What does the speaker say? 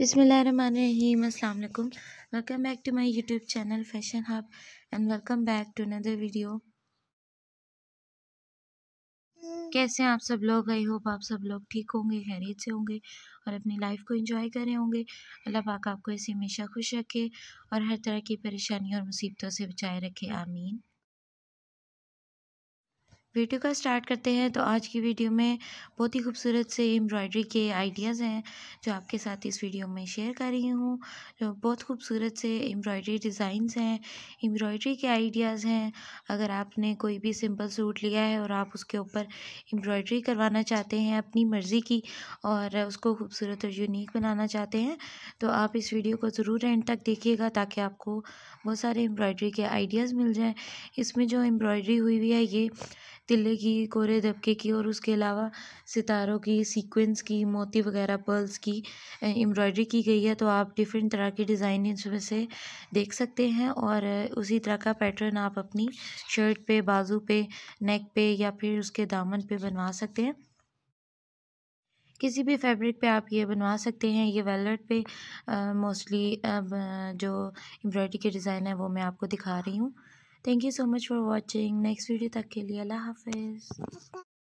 बिसमीम अल्लाम welcome back to my YouTube channel fashion hub and welcome back to another video कैसे हैं आप सब लोग आई होप आप सब लोग ठीक होंगे खैरियत से होंगे और अपनी लाइफ को इंजॉय कर रहे होंगे अल्लाह पाक आपको ऐसे हमेशा खुश रखे और हर तरह की परेशानी और मुसीबतों से बचाए रखे आमीन वीडियो का स्टार्ट करते हैं तो आज की वीडियो में बहुत ही खूबसूरत से एम्ब्रॉयडरी के आइडियाज़ हैं जो आपके साथ इस वीडियो में शेयर कर रही हूँ जो बहुत खूबसूरत से एम्ब्रॉयडरी डिज़ाइंस हैं एम्ब्रॉयडरी के आइडियाज़ हैं अगर आपने कोई भी सिंपल सूट लिया है और आप उसके ऊपर एम्ब्रॉयडरी करवाना चाहते हैं अपनी मर्ज़ी की और उसको खूबसूरत और यूनिक बनाना चाहते हैं तो आप इस वीडियो को ज़रूर एंड तक देखिएगा ताकि आपको बहुत सारे एम्ब्रॉयडरी के आइडियाज़ मिल जाएँ इसमें जो एम्ब्रॉयडरी हुई हुई है ये तिल्ले की कोरे दबके की और उसके अलावा सितारों की सीक्वेंस की मोती वगैरह पर्ल्स की एम्ब्रॉयडरी की गई है तो आप डिफरेंट तरह की डिज़ाइन इसमें से देख सकते हैं और उसी तरह का पैटर्न आप अपनी शर्ट पे बाजू पे नेक पे या फिर उसके दामन पे बनवा सकते हैं किसी भी फैब्रिक पे आप ये बनवा सकते हैं ये वेलवेट पे मोस्टली जो एम्ब्रॉयडरी के डिज़ाइन है वो मैं आपको दिखा रही हूँ thank you so much for watching next video tak ke allah hafiz